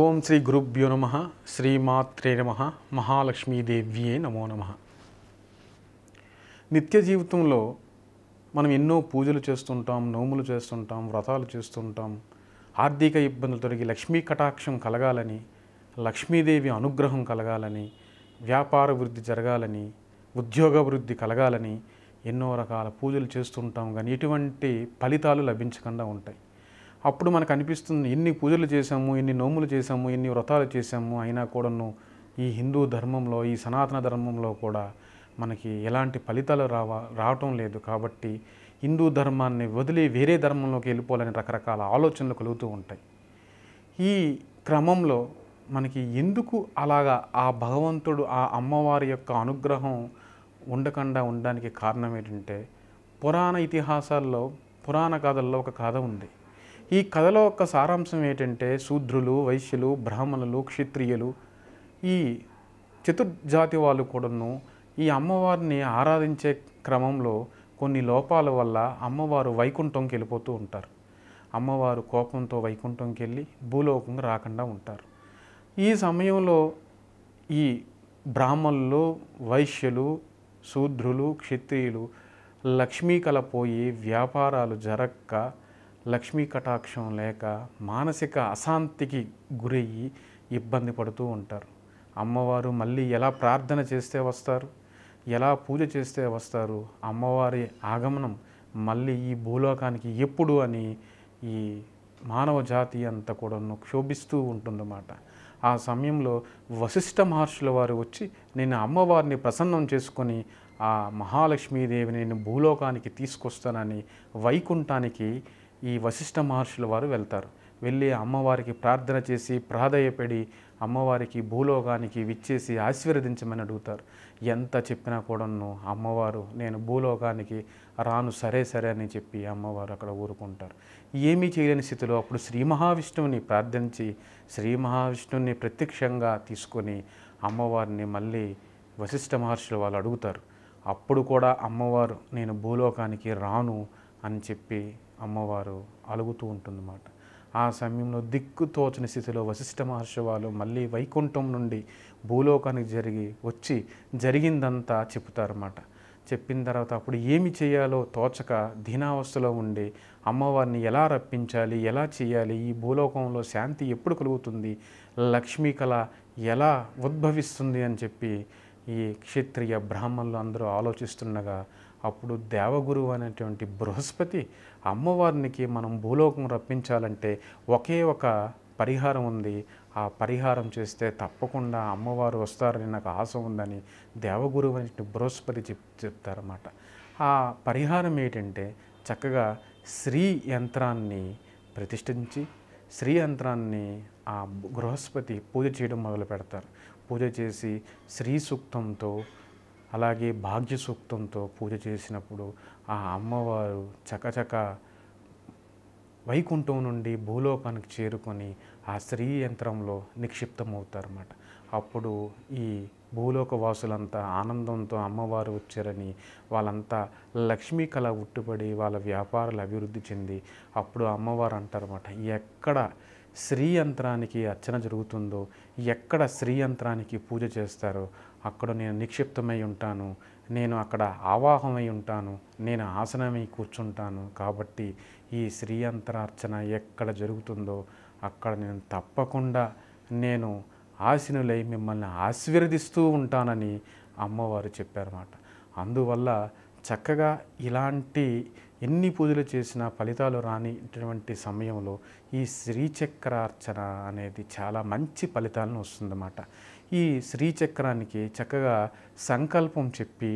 ఓం శ్రీ గురుభ్యో నమ శ్రీమాత్రే నమ మహాలక్ష్మీదేవ్యే నమో నమ నిత్య జీవితంలో మనం ఎన్నో పూజలు చేస్తుంటాం నోములు చేస్తుంటాం వ్రతాలు చేస్తుంటాం ఆర్థిక ఇబ్బందులు తొలగి లక్ష్మీ కటాక్షం కలగాలని లక్ష్మీదేవి అనుగ్రహం కలగాలని వ్యాపార వృద్ధి జరగాలని ఉద్యోగ వృద్ధి కలగాలని ఎన్నో రకాల పూజలు చేస్తుంటాం కానీ ఎటువంటి ఫలితాలు లభించకుండా ఉంటాయి అప్పుడు మనకు అనిపిస్తుంది ఎన్ని పూజలు చేశాము ఎన్ని నోములు చేశాము ఎన్ని వ్రతాలు చేశాము అయినా కూడాను ఈ హిందూ ధర్మంలో ఈ సనాతన ధర్మంలో కూడా మనకి ఎలాంటి ఫలితాలు రావా రావటం లేదు కాబట్టి హిందూ ధర్మాన్ని వదిలి వేరే ధర్మంలోకి వెళ్ళిపోవాలని రకరకాల ఆలోచనలు కలుగుతూ ఉంటాయి ఈ క్రమంలో మనకి ఎందుకు అలాగా ఆ భగవంతుడు ఆ అమ్మవారి యొక్క అనుగ్రహం ఉండకుండా ఉండడానికి కారణం ఏంటంటే పురాణ ఇతిహాసాల్లో పురాణ కథల్లో ఒక కథ ఉంది ఈ కథలో ఒక సారాంశం ఏంటంటే శూద్రులు వైశ్యులు బ్రాహ్మణులు క్షత్రియులు ఈ చతుర్జాతి వాళ్ళు కూడాను ఈ అమ్మవారిని ఆరాధించే క్రమంలో కొన్ని లోపాల వల్ల అమ్మవారు వైకుంఠంకి వెళ్ళిపోతూ ఉంటారు అమ్మవారు కోపంతో వైకుంఠంకి వెళ్ళి భూలోకంకి రాకుండా ఉంటారు ఈ సమయంలో ఈ బ్రాహ్మణులు వైశ్యులు శూద్రులు క్షత్రియులు లక్ష్మీ కలపోయి వ్యాపారాలు జరక్క లక్ష్మీ కటాక్షం లేక మానసిక అశాంతికి గురయ్యి ఇబ్బంది పడుతూ ఉంటారు అమ్మవారు మళ్ళీ ఎలా ప్రార్థన చేస్తే వస్తారు ఎలా పూజ చేస్తే వస్తారు అమ్మవారి ఆగమనం మళ్ళీ ఈ భూలోకానికి ఎప్పుడు అని ఈ మానవ జాతి అంతా కూడా క్షోభిస్తూ ఉంటుందన్నమాట ఆ సమయంలో వశిష్ఠ మహర్షుల వారు వచ్చి నేను అమ్మవారిని ప్రసన్నం చేసుకొని ఆ మహాలక్ష్మీదేవిని నేను భూలోకానికి తీసుకొస్తానని వైకుంఠానికి ఈ వశిష్ఠ మహర్షుల వారు వెళ్తారు వెళ్ళి అమ్మవారికి ప్రార్థన చేసి ప్రాధేయపడి అమ్మవారికి భూలోకానికి విచ్చేసి ఆశీర్వదించమని అడుగుతారు ఎంత చెప్పినా కూడాను అమ్మవారు నేను భూలోకానికి రాను సరే సరే అని చెప్పి అమ్మవారు అక్కడ ఊరుకుంటారు ఏమీ చేయలేని స్థితిలో అప్పుడు శ్రీ మహావిష్ణువుని ప్రార్థించి శ్రీ మహావిష్ణువుని ప్రత్యక్షంగా తీసుకొని అమ్మవారిని మళ్ళీ వశిష్ఠ మహర్షులు వాళ్ళు అడుగుతారు అప్పుడు కూడా అమ్మవారు నేను భూలోకానికి రాను అని చెప్పి అమ్మవారు అలుగుతూ ఉంటుందన్నమాట ఆ సమయంలో దిక్కు తోచని స్థితిలో వశిష్ట మహర్షి వాళ్ళు మళ్ళీ వైకుంఠం నుండి భూలోకానికి జరిగి వచ్చి జరిగిందంతా చెప్తారన్నమాట చెప్పిన తర్వాత అప్పుడు ఏమి చేయాలో తోచక దీనావస్థలో ఉండి అమ్మవారిని ఎలా రప్పించాలి ఎలా చేయాలి ఈ భూలోకంలో శాంతి ఎప్పుడు కలుగుతుంది లక్ష్మీ కళ ఎలా ఉద్భవిస్తుంది అని చెప్పి ఈ క్షత్రియ బ్రాహ్మణులు అందరూ ఆలోచిస్తుండగా అప్పుడు దేవగురువు అనేటువంటి బృహస్పతి అమ్మవారికి మనం భూలోకం రప్పించాలంటే ఒకే ఒక పరిహారం ఉంది ఆ పరిహారం చేస్తే తప్పకుండా అమ్మవారు వస్తారని నాకు ఆశ ఉందని దేవగురువు అనేటువంటి బృహస్పతి చెప్ చెప్తారన్నమాట ఆ పరిహారం ఏంటంటే చక్కగా శ్రీ యంత్రాన్ని ప్రతిష్ఠించి శ్రీ యంత్రాన్ని ఆ బృహస్పతి పూజ చేయడం మొదలు పెడతారు పూజ చేసి శ్రీ సూక్తంతో అలాగే భాగ్య సూక్తంతో పూజ చేసినప్పుడు ఆ అమ్మవారు చకచక వైకుంఠం నుండి భూలోకానికి చేరుకొని ఆ స్త్రీ యంత్రంలో నిక్షిప్తమవుతారన్నమాట అప్పుడు ఈ భూలోక వాసులంతా ఆనందంతో అమ్మవారు వచ్చారని వాళ్ళంతా లక్ష్మీ కళ ఉట్టుపడి వాళ్ళ వ్యాపారాలు అభివృద్ధి చెంది అప్పుడు అమ్మవారు అంటారన్నమాట ఎక్కడ శ్రీయంత్రానికి అర్చన జరుగుతుందో ఎక్కడ శ్రీయంత్రానికి పూజ చేస్తారో అక్కడ నేను నిక్షిప్తమై ఉంటాను నేను అక్కడ ఆవాహమై ఉంటాను నేను ఆసనమై కూర్చుంటాను కాబట్టి ఈ అర్చన ఎక్కడ జరుగుతుందో అక్కడ నేను తప్పకుండా నేను ఆశనులై మిమ్మల్ని ఆశీర్వదిస్తూ ఉంటానని అమ్మవారు చెప్పారన్నమాట అందువల్ల చక్కగా ఇలాంటి ఎన్ని పూజలు చేసినా ఫలితాలు రానిటువంటి సమయంలో ఈ శ్రీచక్రార్చన అనేది చాలా మంచి ఫలితాలను వస్తుందన్నమాట ఈ శ్రీచక్రానికి చక్కగా సంకల్పం చెప్పి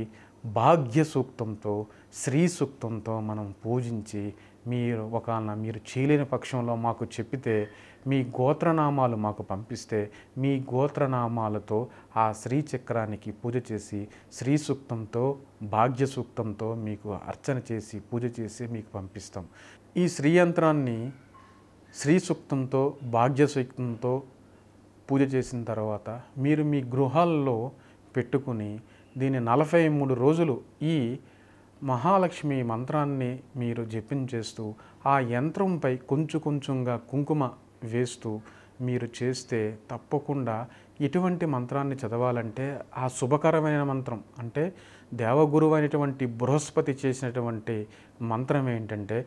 భాగ్య సూక్తంతో శ్రీ సూక్తంతో మనం పూజించి మీరు ఒకన మీరు చేయలేని పక్షంలో మాకు చెప్పితే మీ గోత్రనామాలు మాకు పంపిస్తే మీ గోత్రనామాలతో ఆ శ్రీ చక్రానికి పూజ చేసి శ్రీ సూక్తంతో భాగ్య సూక్తంతో మీకు అర్చన చేసి పూజ చేసి మీకు పంపిస్తాం ఈ శ్రీ యంత్రాన్ని శ్రీ సూక్తంతో భాగ్య సూక్తంతో పూజ చేసిన తర్వాత మీరు మీ గృహాల్లో పెట్టుకుని దీన్ని నలభై మూడు రోజులు ఈ మహాలక్ష్మి మంత్రాన్ని మీరు జపం చేస్తూ ఆ యంత్రంపై కొంచెం కొంచెంగా కుంకుమ వేస్తూ మీరు చేస్తే తప్పకుండా ఇటువంటి మంత్రాన్ని చదవాలంటే ఆ శుభకరమైన మంత్రం అంటే దేవగురువు అయినటువంటి బృహస్పతి చేసినటువంటి మంత్రం ఏంటంటే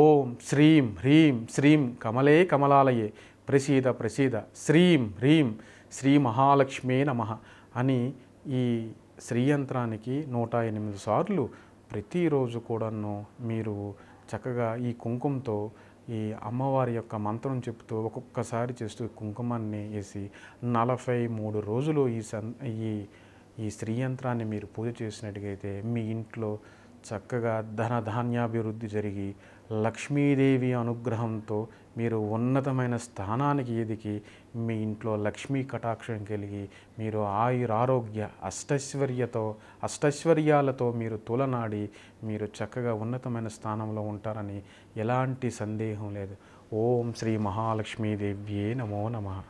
ఓం శ్రీం హ్రీం శ్రీం కమలే కమలాలయే ప్రసీద ప్రసీద శ్రీం హ్రీం శ్రీ మహాలక్ష్మీ నమ అని ఈ శ్రీయంత్రానికి నూట ఎనిమిది సార్లు ప్రతిరోజు కూడాను మీరు చక్కగా ఈ కుంకుమతో ఈ అమ్మవారి యొక్క మంత్రం చెప్తూ ఒక్కొక్కసారి చేస్తూ కుంకుమాన్ని వేసి నలభై మూడు రోజులు ఈ సన్ ఈ ఈ స్త్రీ యంత్రాన్ని మీరు పూజ చేసినట్టుగైతే మీ ఇంట్లో చక్కగా ధనధాన్యాభివృద్ధి జరిగి లక్ష్మీదేవి అనుగ్రహంతో మీరు ఉన్నతమైన స్థానానికి ఎదిగి మీ ఇంట్లో లక్ష్మీ కటాక్షం కలిగి మీరు ఆయురారోగ్య అష్టైశ్వర్యతో అష్టైశ్వర్యాలతో మీరు తులనాడి మీరు చక్కగా ఉన్నతమైన స్థానంలో ఉంటారని ఎలాంటి సందేహం లేదు ఓం శ్రీ మహాలక్ష్మీదేవ్యే నమో నమః